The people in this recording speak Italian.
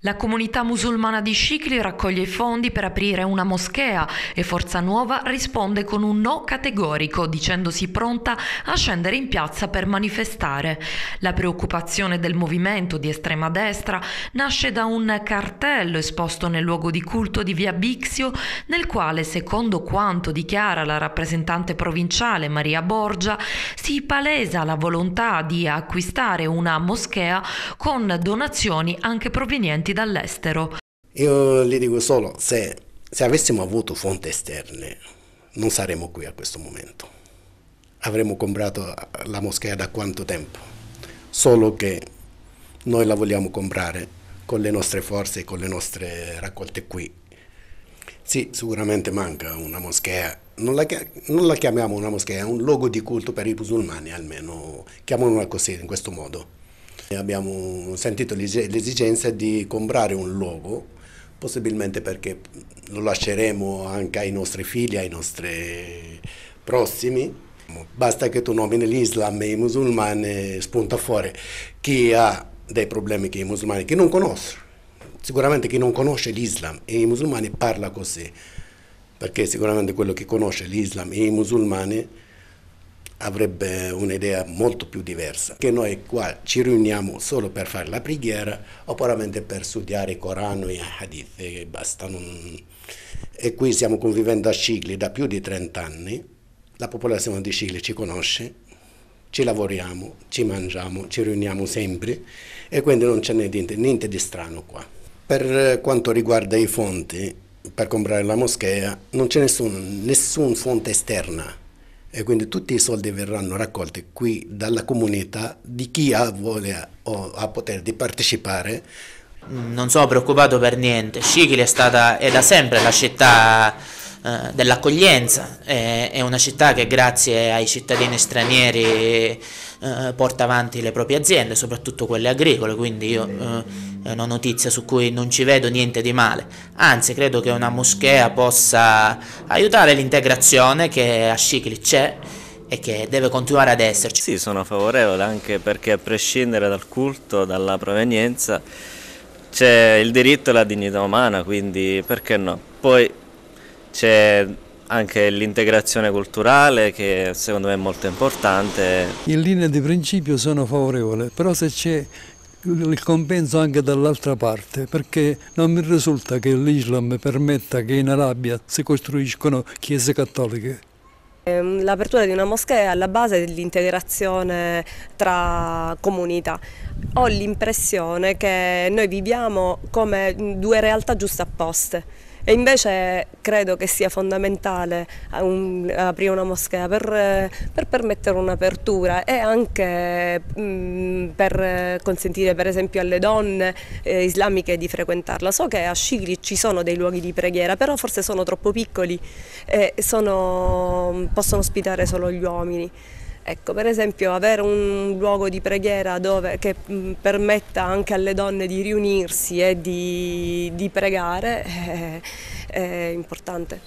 La comunità musulmana di Scicli raccoglie fondi per aprire una moschea e Forza Nuova risponde con un no categorico, dicendosi pronta a scendere in piazza per manifestare. La preoccupazione del movimento di estrema destra nasce da un cartello esposto nel luogo di culto di via Bixio, nel quale, secondo quanto dichiara la rappresentante provinciale Maria Borgia, si palesa la volontà di acquistare una moschea con donazioni anche provenienti dall'estero. Io gli dico solo, se, se avessimo avuto fonti esterne non saremmo qui a questo momento. Avremmo comprato la moschea da quanto tempo? Solo che noi la vogliamo comprare con le nostre forze e con le nostre raccolte qui. Sì, sicuramente manca una moschea, non la, non la chiamiamo una moschea, è un luogo di culto per i musulmani almeno, chiamiamola così in questo modo. Abbiamo sentito l'esigenza di comprare un luogo, possibilmente perché lo lasceremo anche ai nostri figli, ai nostri prossimi. Basta che tu nomini l'Islam e i musulmani spunta fuori chi ha dei problemi che i musulmani che non conoscono. Sicuramente chi non conosce l'Islam e i musulmani parla così, perché sicuramente quello che conosce l'Islam e i musulmani avrebbe un'idea molto più diversa, che noi qua ci riuniamo solo per fare la preghiera oppure per studiare Corano e Hadith e basta. Non... E qui stiamo convivendo a Scigli da più di 30 anni, la popolazione di Scigli ci conosce, ci lavoriamo, ci mangiamo, ci riuniamo sempre e quindi non c'è niente, niente di strano qua. Per quanto riguarda i fonti, per comprare la moschea non c'è nessuna nessun fonte esterna e quindi tutti i soldi verranno raccolti qui dalla comunità di chi ha voglia o ha potere di partecipare. Non sono preoccupato per niente, Scicli è stata, è da sempre la città eh, dell'accoglienza, è, è, una città che grazie ai cittadini stranieri eh, porta avanti le proprie aziende, soprattutto quelle agricole, quindi io eh, eh non ho notizia su cui non ci vedo niente di male, anzi credo che una moschea possa aiutare l'integrazione che a Scicli c'è e che deve continuare ad esserci. Sì, sono favorevole anche perché a prescindere dal culto, dalla provenienza, c'è il diritto e la dignità umana, quindi perché no? Poi c'è anche l'integrazione culturale che secondo me è molto importante. In linea di principio sono favorevole, però se c'è il compenso anche dall'altra parte, perché non mi risulta che l'Islam permetta che in Arabia si costruiscono chiese cattoliche. Ehm, l'apertura di una moschea è alla base dell'integrazione tra comunità. Ho l'impressione che noi viviamo come due realtà giuste apposte e invece credo che sia fondamentale eh, un, aprire una moschea per, per permettere un'apertura e anche mh, mm, per consentire per esempio alle donne eh, islamiche di frequentarla. So che a Scigli ci sono dei luoghi di preghiera, però forse sono troppo piccoli e sono, possono ospitare solo gli uomini. Ecco, per esempio avere un luogo di preghiera dove, che mm, permetta anche alle donne di riunirsi e di, di pregare è, eh, è importante.